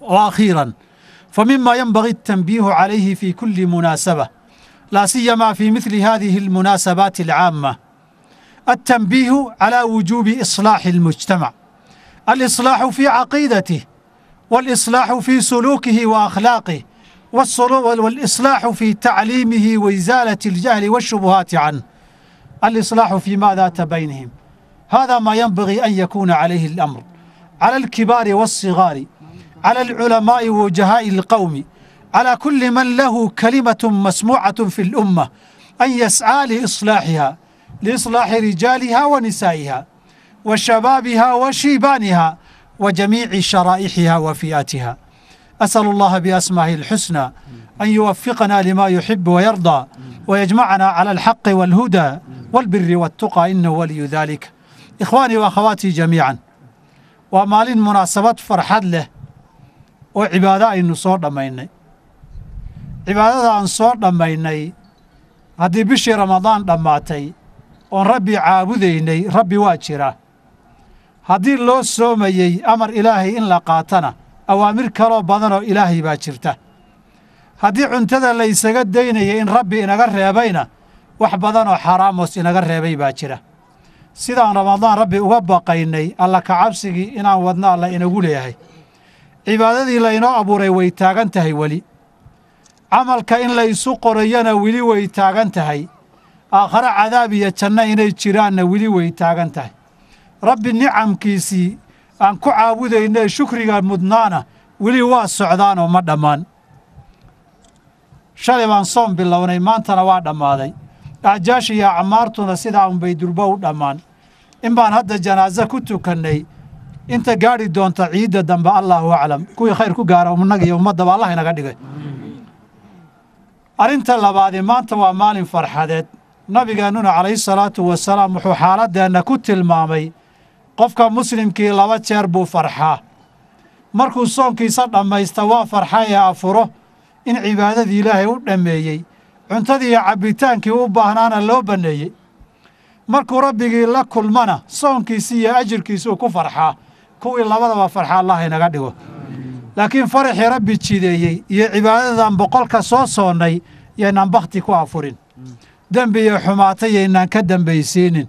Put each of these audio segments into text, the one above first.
وأخيرا فمما ينبغي التنبيه عليه في كل مناسبة لا سيما في مثل هذه المناسبات العامة التنبيه على وجوب إصلاح المجتمع الإصلاح في عقيدته والإصلاح في سلوكه وأخلاقه والإصلاح في تعليمه وإزالة الجهل والشبهات عنه الإصلاح فيما ذات بينهم هذا ما ينبغي أن يكون عليه الأمر على الكبار والصغار على العلماء ووجهاء القوم على كل من له كلمة مسموعة في الأمة أن يسعى لإصلاحها لإصلاح رجالها ونسائها وشبابها وشيبانها وجميع شرائحها وفئاتها أسأل الله بأسمائه الحسنى أن يوفقنا لما يحب ويرضى ويجمعنا على الحق والهدى والبر والتقى إنه ولي ذلك إخواني وأخواتي جميعا ومالين مناسبات فرحات له oo cibaado aynu soo dhammaynay cibaadada aan soo dhammaynay haddii bishii ramadaan dhammaatay oon rabbi caabudaynay rabbi waa jira haddii loo soomayey amar ilaahay in la qaatana awaamir kaloo badanoo ilaahay baa jirta haddii cuntada laysaga daynaya in rabbi inaga reebayna wax badanoo xaraamoos inaga reebay baa jira sidaan ramadaan rabbi uga baqaynay alla kacabsigii inaan wadna alla inagu leeyahay cibaadadii laynoo abuuray way taagan tahay weli camalka in laysu qorayana weli way taagan tahay aakhare cadaab iyo janno inay jiraanna weli way taagan tahay rabbi nicamkiisii aan ku caabudaynae shukriga mudnaana weli waa socdaanoo ma dhammaan shalay baan soon bilownay maantana waa dhammaaday aajaash iyo acmaartuna sidaa unbay durbo u dhammaan in baan hadda janaase ku tukannay inta gaari doonta ciidda dambe allaahu aclam kuwii khayr ku gaara naga iyo ummaddaba allah inaga dhigay arrinta labaadi maanta waa maalin farxadeed nabigeennuna calayhi salaatu wasalaam wuxuu xaaladeenna ku tilmaamay qofka muslimkii laba jeer buu farxaa markuu soonkiisa dhammaysta waa farxa ee afuro in cibaadadii ilaahay u dhammeeyey cuntadii iyo cabbitaankii u baahnaana loo banneeyey markuu rabbigii la kulmana soonkiisii iyo ajirkiisuu ku farxaa kuwii labadaba farxa allah inaga dhigo laakiin faraxii rabbi jideeyey iyo cibaadadan boqolka soo soonnay yaynaan bakhti ku afurin dembiyo xumaata yaynaan ka dembaysiinin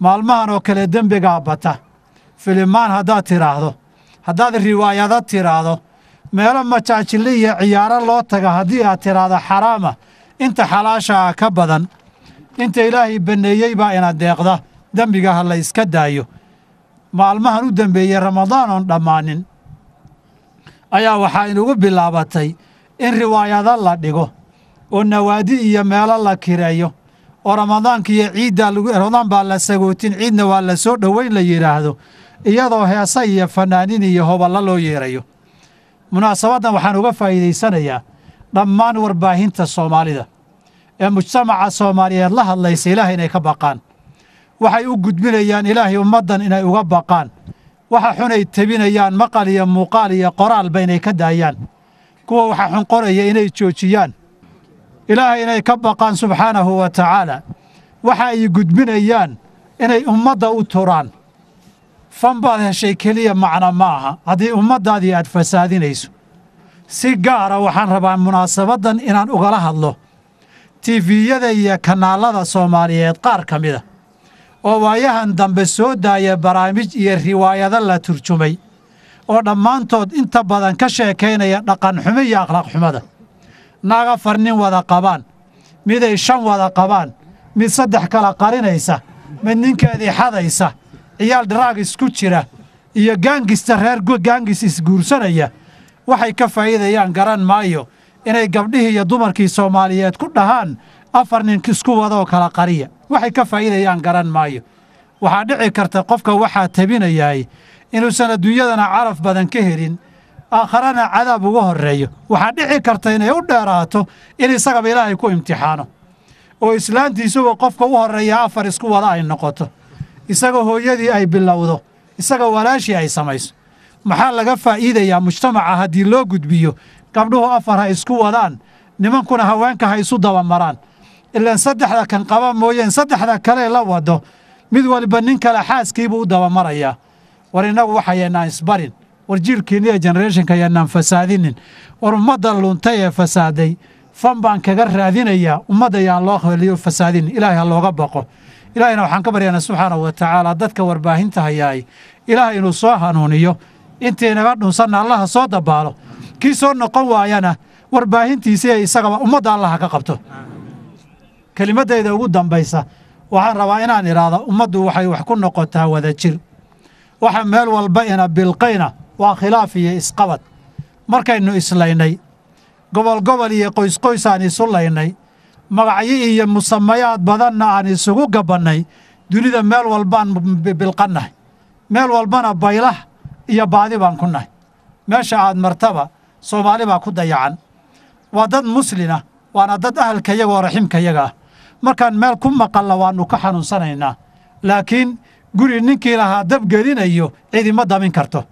maalmahan oo kale dembigaa bata filimaan haddaad tidhaahdo haddaad riwaayado tidhaahdo meelo majaajilli iyo ciyaaro loo taga haddii aad tidhaahdo xaraama inta xalaashaa ah ka badan inta ilaahay banneeyey baa ina deeqda dembigaha la iska daayo maalmahan u dembeeyey ramadaan oon dhammaanin ayaa waxaa inugu bilaabatay in riwaayado la dhigo oo nawaadi iyo meelo la kireeyo oo ramadaanka iyo ciiddaa ramadaan baa la sagootin ciidna waa la soo dhoweyn la yidhaahdo iyadoo heesa iyo fanaaniin iyo hoballo loo yeerayo munaasabaddan waxaan uga faa'iidaysanayaa dhammaan warbaahinta soomaalida ee mujtamaca soomaaliyeed la hadlaysa ilaah inay ka baqaan waxay u gudbinayaan ilaahay ummaddan inay uga baqaan waxa xunay tebinayaan maqal iyo muuqaal iyo qoraalba inay ka daayaan kuwa waxa xun qoraya inay joojiyaan ilaahay inay ka baqaan subxaanahu wa tacaala waxa ay gudbinayaan inay ummadda u turaan fanbaad heshay keliya macno maaha haddii ummaddaadii aad fasaadinayso si gaara ah waxaan rabaa munaasabaddan inaan ugala hadlo tifiyada iyo kanaalada soomaaliyeed qaar ka mida ah oo waayahan dambe soo daaya baraamij iyo riwaayado la turjumay oo dhammaantood inta badan ka sheekaynaya dhaqan xumo iyo akhlaaqxumada naag afar nin wada qabaan miday shan wada qabaan mid saddex kala qarinaysa mid ninkeedii xadaysa ciyaal dharaag isku jira iyo gaangista reer gaangis isguursanaya waxay ka faa'iidayaan garan maayo inay gabdhihii iyo dumarkii soomaaliyeed ku dhahaan afar nin isku wadoo kala qariya waxay ka faa'iidayaan garan maayo waxaa dhici karta qofka waxaa tebinayaay inuusan adduunyadana caraf badan ka helin aakharana cadaab uga horreeyo waxaa dhici karta inay u dheeraato in isagaba ilaahay ku imtixaano oo islaantiisuba qofka u horreeya afar isku wada ay noqoto isaga hooyadii ay bilowdo isaga walaashii ay samayso maxaa laga faa'iidayaa mujtamaca haddii loo gudbiyo gabdhuhu afar ha isku wadaan nimankuna haweenka ha isu dabamaraan ilaan saddexda kan qaba mooyeen saddexda kale la wado mid waliba nin kale xaaskiibuu u dabamarayaa war innagu waxayaynaan isbarin war jiilkiinna iyo genereeshinka yaynaan fasaadinin war ummadda luntay ee fasaaday fan baan kaga raadinayaa ummadda yaan loo heliyo fasaadinin ilaahay ha looga baqo ilaahayna waxaan ka baryana subxaanahu wa tacaala dadka warbaahinta hayaay ilaahay inuu soo hanuuniyo intaynaga dhunsanna allaha soo dabaalo kii soo noqon waayana warbaahintiisa ee isagaba ummadda allaha ka qabto kelimadayda ugu dambaysa waxaan rabaa inaan idhaahdo ummaddu waxay wax ku noqotaa wadajir waxa meel walba ina bilqayna waa khilaaf iyo isqabad markaynu islaynay gobolgobol iyo qoysqoys aan isu laynay magacyo iyo musamayaad badanna aan isugu gabannay dunida meel walbaan bilqannahay meel walbana baylah iyo baadi baan ku nahay meesha aad martaba soomaali baa ku dayacan waa dad muslina waana dad ahalkayaga oo raximkayaga ah markaan meel ku maqalla waannu ka xanuunsanaynaa laakiin guri ninkii lahaa dab gelinayo cidima damin karto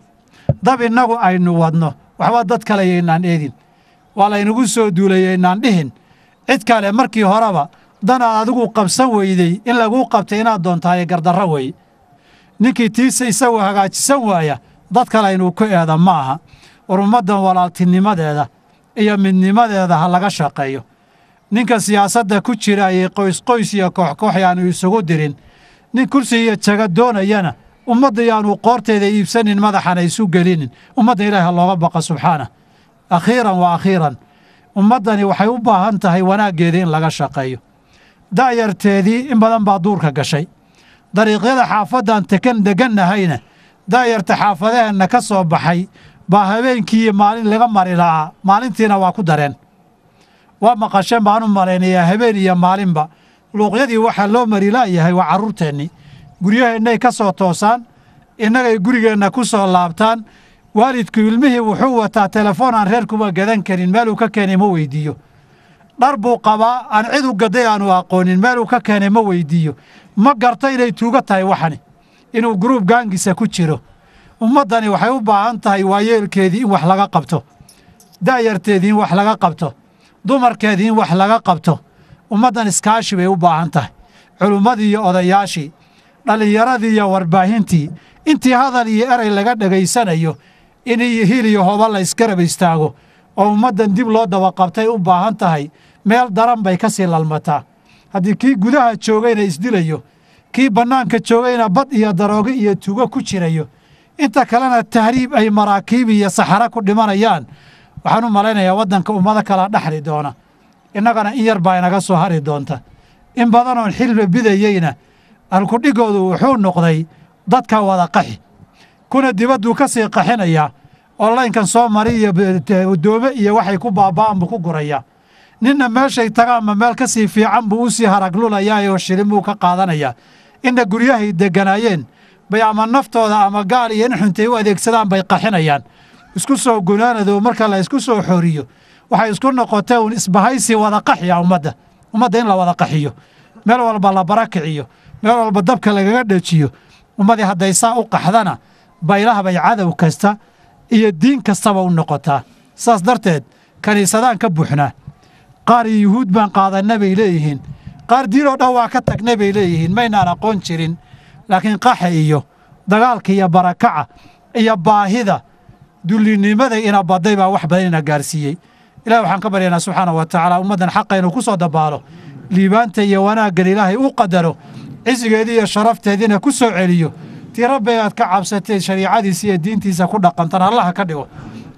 dab innagu aynu wadno waxba dad kaleyaynaan eedin waa laynagu soo duulayaynaan dhihin cid kale markii horeba danaad adigu qabsan weydey in laguu qabtay inaad doontaaye gardarro wey ninkii tiisa isagoo hagaajisan waaya dad kaleaynu ku eeda ma aha war walaaltinimadeeda iyo midnimadeeda ha laga shaqeeyo ninka siyaasadda ku jira ayay qoysqoys iyo kooxkoox yaanu isugu dirin nin kursi iyo jago doonayana ummadda yaanu qoorteeda iibsanin madaxana isu gelinin ummadda ilaahi looga baqo subxaanah akhiiran wa akhiiran ummaddani waxay u baahan tahay wanaaggeedii in laga shaqeeyo da'yarteedii in badan baa duurka gashay dariiqyada xaafaddan tekan degannahayna da'yarta xaafadaheenna ka soo baxay baa habeenkii iyo maalin laga mari la'aa maalintiina waa ku dareen waa maqasheen baan u malaynayaa habeen iyo maalinba luuqyadii waxaa loo marilayahay waa carruurteennii guryaheennay ka soo toosaan innagay gurigeenna ku soo laabtaan waalidku ilmihii wuxuu wataa telefoon aan reerkuba gadan karin meeluu ka keenay ma weydiiyo dhar buu qabaa aan cid u gaday aanu aqoonin meeluu ka keenay ma weydiiyo ma garto inay tuugo tahay waxani inuu guruub gaangisa ku jiro ummaddani waxay u baahan tahay waayeelkeedii in wax laga qabto da'yarteedii in wax laga qabto dumarkeedii in wax laga qabto ummaddan iskaashi bay u baahan tahay culummadii iyo odayaashii dhallinyaradii iyo warbaahintii intii hadal iyo erey laga dhegaysanayo in hil iyo hoba la isgarab istaago oo ummaddan dib loo dabaqabtay u baahan tahay meel daran bay ka sii lalmataa haddii kii gudaha joogayna isdilayo kii bannaanka joogayna bad iyo daroogo iyo tugo ku jirayo inta kalena tahriib ay maraakiib iyo saxaro ku dhimanayaan waxaan u malaynayaa waddanka ummado kala dhaxli doona innagana in yar baa inaga soo hari doonta in badanoon xilba bidayeyna alkudhigoodu wuxuu noqday dadka wada qaxi kuna dibadduu ka sii qaxinayaa onlaynkan soo mari iyo doome iyo waxay ku baaba'an ku gurayaa ninna meeshay tagaanba meel ka sii fiican buu u sii haraglulayaa oo shilin buu ka qaadanayaa inna guryahay degganaayeen bay ama naftooda ama gaal iyo in xuntay u adeegsadaan bay qaxinayaan isku soo gunaanado marka la isku soo xoriyo waxay isku noqotee uun isbahaysi wada qaxiya ummadda ummadda in la wada qaxiyo meel walba la barakiciyo meel walba dabka lagaga dhejiyo ummadii hadday saa u qaxdana baylahabay cadow kasta iyo diin kastaba u noqotaa saas darteed kaniisadaan ka buuxnaa qaar iyo yuhuud baan qaadanna bay leeyihiin qaar diinoo dhan waa ka tagna bay leeyihiin maynaan aqoon jirin laakiin qaxa iyo dagaalka iyo barakaca iyo baahida dulinimada ina baday baa wax badan ina gaarsiiyey ilah waxaan ka baryanaa subxaana wa tacaala ummaddan xaqa inuu ku soo dabaalo liibaanta iyo wanaaggan ilaahay u qadaro cisigeedii iyo sharafteediina ku soo celiyo tii rabbi aad ka cabsatay shariicadiisa iyo diintiisa ku dhaqantana allaha ka dhigo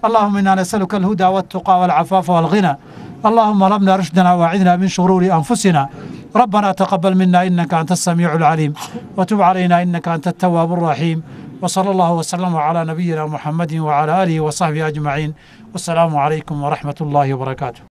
allahuma innaa nasaluka alhudaa waltuqaa walcafaafa walghina allahuma lamna rushdana waacidna min shuruuri anfusina rabbana taqabal mina inaka anta asamiicu alcaliim watub calayna inaka anta atawaab alraxiim وصلى الله وسلم على نبينا محمد وعلى آله وصحبه أجمعين والسلام عليكم ورحمة الله وبركاته